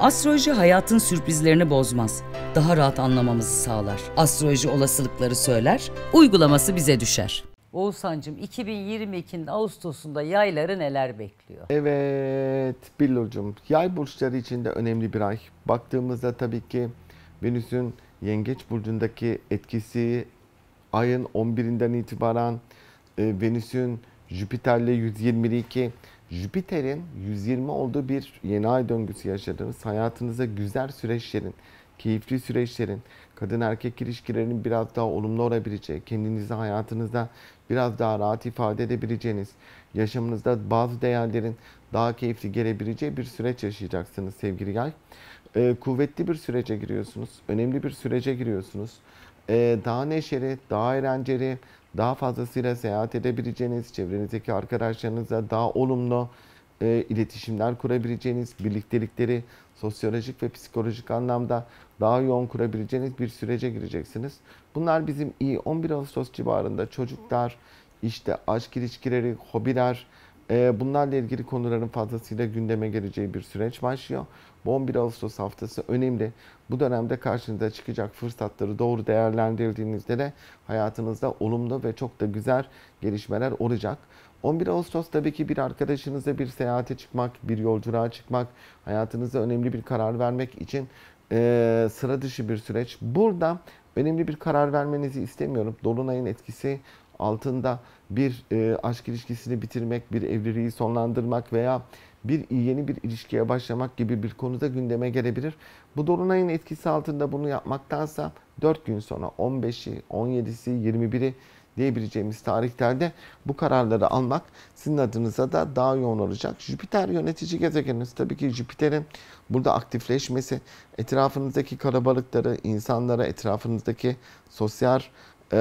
Astroloji hayatın sürprizlerini bozmaz. Daha rahat anlamamızı sağlar. Astroloji olasılıkları söyler, uygulaması bize düşer. Oğuzhan'cığım 2022'nin Ağustos'unda yayları neler bekliyor? Evet Billo'cum yay burçları için de önemli bir ay. Baktığımızda tabii ki Venüs'ün Yengeç Burcu'ndaki etkisi ayın 11'inden itibaren e, Venüs'ün Jüpiter'le 122, Jüpiter'in 120 olduğu bir yeni ay döngüsü yaşadığımız hayatınıza güzel süreçlerin, keyifli süreçlerin, kadın erkek ilişkilerinin biraz daha olumlu olabileceği, kendinizi hayatınızda biraz daha rahat ifade edebileceğiniz, yaşamınızda bazı değerlerin daha keyifli gelebileceği bir süreç yaşayacaksınız sevgili yay. Ee, kuvvetli bir sürece giriyorsunuz, önemli bir sürece giriyorsunuz. Ee, daha neşeli, daha eğlenceli, daha fazlasıyla seyahat edebileceğiniz, çevrenizdeki arkadaşlarınızla daha olumlu e, iletişimler kurabileceğiniz, birliktelikleri sosyolojik ve psikolojik anlamda daha yoğun kurabileceğiniz bir sürece gireceksiniz. Bunlar bizim iyi 11 Ağustos civarında çocuklar, işte aşk ilişkileri, hobiler, ee, bunlarla ilgili konuların fazlasıyla gündeme geleceği bir süreç başlıyor. Bu 11 Ağustos haftası önemli. Bu dönemde karşınıza çıkacak fırsatları doğru değerlendirdiğinizde de hayatınızda olumlu ve çok da güzel gelişmeler olacak. 11 Ağustos tabii ki bir arkadaşınıza bir seyahate çıkmak, bir yolculuğa çıkmak, hayatınıza önemli bir karar vermek için e, sıra dışı bir süreç. Burada önemli bir karar vermenizi istemiyorum. Dolunay'ın etkisi altında bir e, aşk ilişkisini bitirmek, bir evliliği sonlandırmak veya bir yeni bir ilişkiye başlamak gibi bir konuda gündeme gelebilir. Bu dolunayın etkisi altında bunu yapmaktansa 4 gün sonra 15'i, 17'si, 21'i diyebileceğimiz tarihlerde bu kararları almak sizin adınıza da daha yoğun olacak. Jüpiter yönetici gezegeniniz. Tabii ki Jüpiter'in burada aktifleşmesi, etrafınızdaki kalabalıkları, insanlara, etrafınızdaki sosyal e,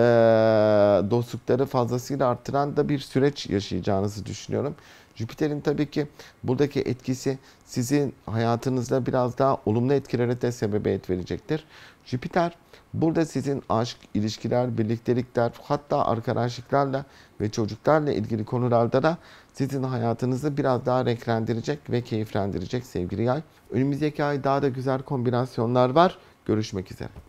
dostlukları fazlasıyla arttıran da bir süreç yaşayacağınızı düşünüyorum. Jüpiter'in tabii ki buradaki etkisi sizin hayatınızda biraz daha olumlu etkilere de sebebiyet verecektir. Jüpiter Burada sizin aşk, ilişkiler, birliktelikler, hatta arkadaşlıklarla ve çocuklarla ilgili konularda da sizin hayatınızı biraz daha renklendirecek ve keyiflendirecek sevgili yay. Önümüzdeki ay daha da güzel kombinasyonlar var. Görüşmek üzere.